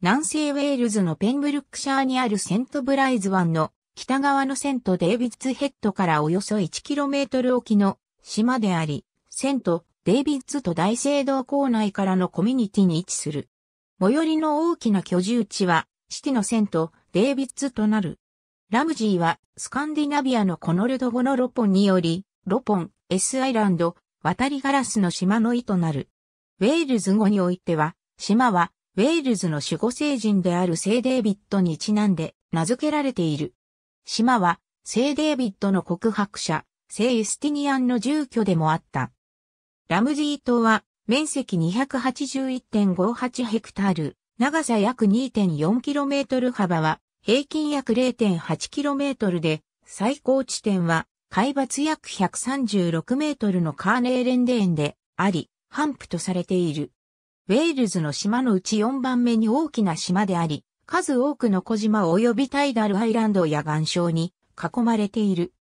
南西ウェールズのペンブルックシャーにあるセントブライズ湾の北側のセントデイビッツヘッドからおよそ 1km 沖の島であり、セントデイビッツと大聖堂構内からのコミュニティに位置する。最寄りの大きな居住地は、シティのセントデイビッツとなる。ラムジーはスカンディナビアのコノルド語のロポンにより、ロポン、S アイランド、渡りガラスの島の意となる。ウェールズ語においては、島はウェールズの守護聖人である聖デービッドにちなんで名付けられている。島は聖デービッドの告白者、聖ユスティニアンの住居でもあった。ラムジー島は面積281.58ヘクタール、長さ約 2.4km 幅は平均約 0.8km で、最高地点は海抜約136メートルのカーネーレンデーンであり、ハンプとされている。ウェールズの島のうち4番目に大きな島であり、数多くの小島及びタイダルアイランドや岩礁に囲まれている。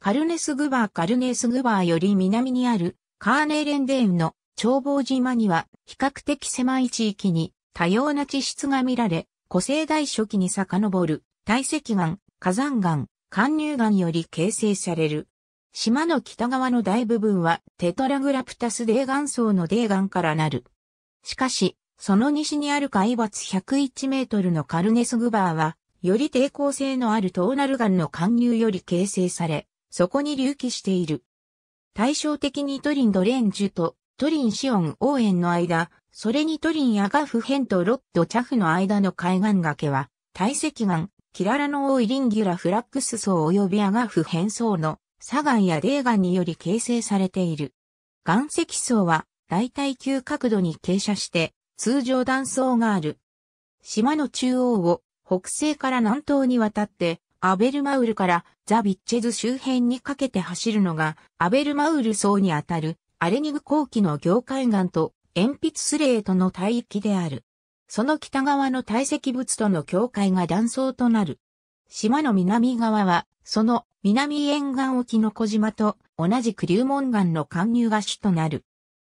カルネスグバーカルネスグバーより南にあるカーネーレンデーンの長望島には比較的狭い地域に多様な地質が見られ、古生代初期に遡る堆積岩、火山岩、貫入岩より形成される。島の北側の大部分はテトラグラプタス泥岩層の泥岩からなる。しかし、その西にある海抜101メートルのカルネスグバーは、より抵抗性のあるトーナル岩の貫入より形成され、そこに隆起している。対照的にトリンドレンジュとトリンシオン応援の間、それにトリンアガフヘンとロッドチャフの間の海岸崖は、堆積岩、キララの多いリンギュラフラックス層及びアガフ変層の砂岩やガ岩により形成されている。岩石層は大体急角度に傾斜して、通常断層がある。島の中央を北西から南東に渡って、アベルマウルからザ・ビッチェズ周辺にかけて走るのが、アベルマウル層にあたる、アレニグ後期の業界岩と鉛筆スレートの帯域である。その北側の堆積物との境界が断層となる。島の南側は、その南沿岸沖の小島と同じーモ門岩の貫入が主となる。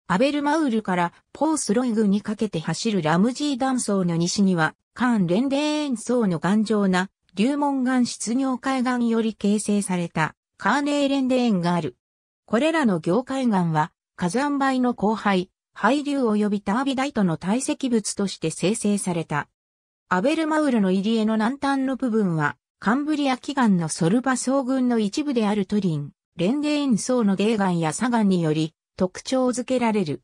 アベルマウルからポースロイグにかけて走るラムジー断層の西には、カン連霊園層の頑丈な、流門岩質業海岸より形成された、カーネーレンデーンがある。これらの業界岩は、火山灰の後輩、廃流及びタービダイトの堆積物として生成された。アベルマウルの入り江の南端の部分は、カンブリア紀岩のソルバ層群の一部であるトリン、レンデーン層の泥岩や砂岩により、特徴づけられる。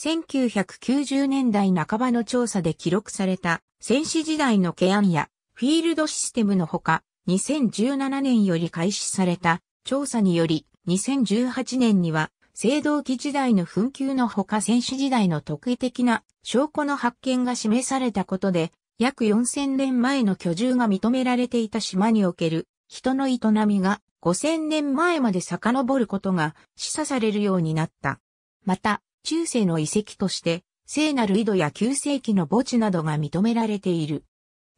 1990年代半ばの調査で記録された戦死時代の懸案やフィールドシステムのほか、2017年より開始された調査により、2018年には、青銅器時代の紛糾のほか戦死時代の特異的な証拠の発見が示されたことで、約4000年前の居住が認められていた島における人の営みが5000年前まで遡ることが示唆されるようになった。また、中世の遺跡として、聖なる井戸や旧世紀の墓地などが認められている。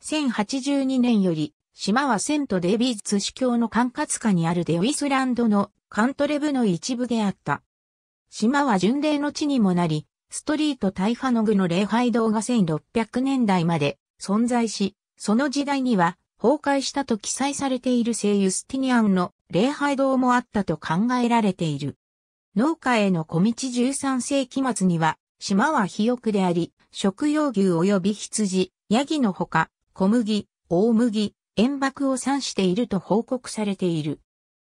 1082年より、島はセント・デビーズ司教の管轄下にあるデウィスランドのカントレブの一部であった。島は巡礼の地にもなり、ストリート・タイファノグの礼拝堂が1600年代まで存在し、その時代には崩壊したと記載されている聖ユスティニアンの礼拝堂もあったと考えられている。農家への小道13世紀末には、島は肥沃であり、食用牛及び羊、ヤギのほか、小麦、大麦、塩爆を産していると報告されている。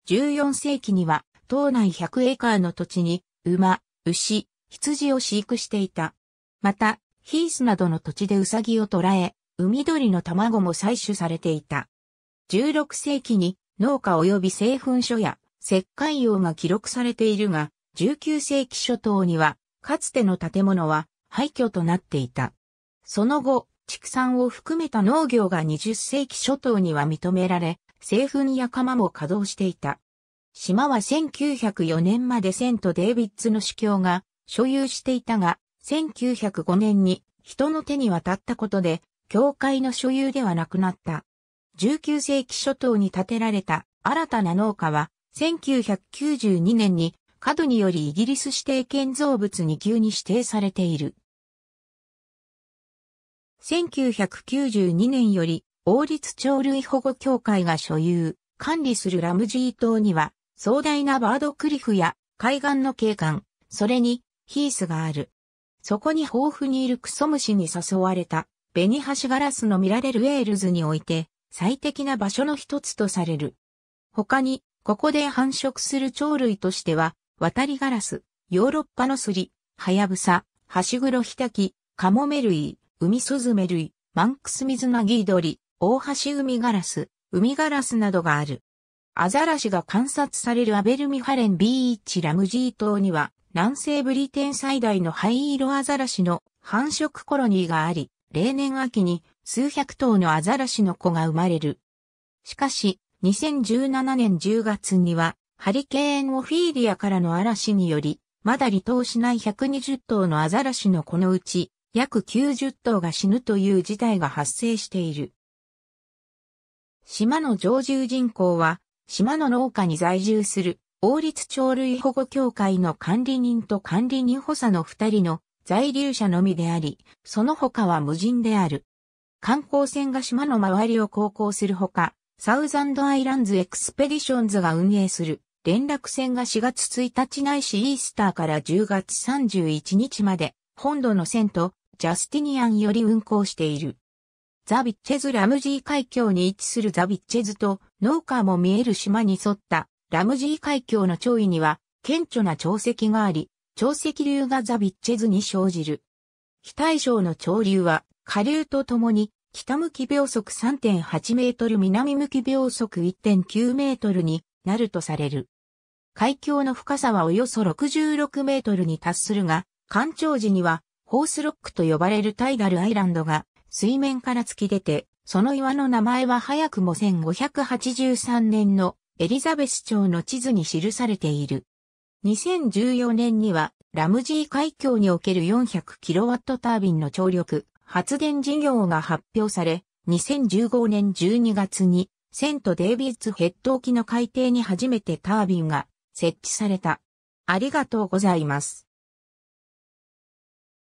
14世紀には、島内100エーカーの土地に、馬、牛、羊を飼育していた。また、ヒースなどの土地でウサギを捕らえ、海鳥の卵も採取されていた。16世紀に農家及び製粉所や石灰用が記録されているが、19世紀初頭には、かつての建物は廃墟となっていた。その後、畜産を含めた農業が20世紀初頭には認められ、製粉や釜も稼働していた。島は1904年までセント・デイビッツの司教が所有していたが、1905年に人の手に渡ったことで、教会の所有ではなくなった。19世紀初頭に建てられた新たな農家は、1992年に過度によりイギリス指定建造物2級に指定されている。1992年より王立鳥類保護協会が所有、管理するラムジー島には壮大なバードクリフや海岸の景観、それにヒースがある。そこに豊富にいるクソムシに誘われたベニハシガラスの見られるウェールズにおいて最適な場所の一つとされる。他に、ここで繁殖する鳥類としては、渡りガラス、ヨーロッパのスリ、ハヤブサ、ハシグロヒタキ、カモメ類、ウミスズメ類、マンクスミズナギドリ、オオハシウミガラス、ウミガラスなどがある。アザラシが観察されるアベルミハレンビーチラムジー島には、南西ブリテン最大の灰色アザラシの繁殖コロニーがあり、例年秋に数百頭のアザラシの子が生まれる。しかし、2017年10月には、ハリケーンオフィーリアからの嵐により、まだ離島しない120頭のアザラシの子のうち、約90頭が死ぬという事態が発生している。島の常住人口は、島の農家に在住する王立鳥類保護協会の管理人と管理人補佐の二人の在留者のみであり、その他は無人である。観光船が島の周りを航行するほか、サウザンドアイランズエクスペディションズが運営する連絡船が4月1日ないイースターから10月31日まで本土の船とジャスティニアンより運航している。ザビッチェズラムジー海峡に位置するザビッチェズと農家も見える島に沿ったラムジー海峡の潮位には顕著な潮汐があり、潮汐流がザビッチェズに生じる。非対称の潮流は下流とともに、北向き秒速3.8メートル南向き秒速1.9メートルになるとされる。海峡の深さはおよそ66メートルに達するが、干潮時にはホースロックと呼ばれるタイガルアイランドが水面から突き出て、その岩の名前は早くも1583年のエリザベス町の地図に記されている。2014年にはラムジー海峡における4 0 0ットタービンの張力発電事業が発表され、2015年12月に、セントデイビッツヘッド沖の海底に初めてタービンが設置された。ありがとうございます。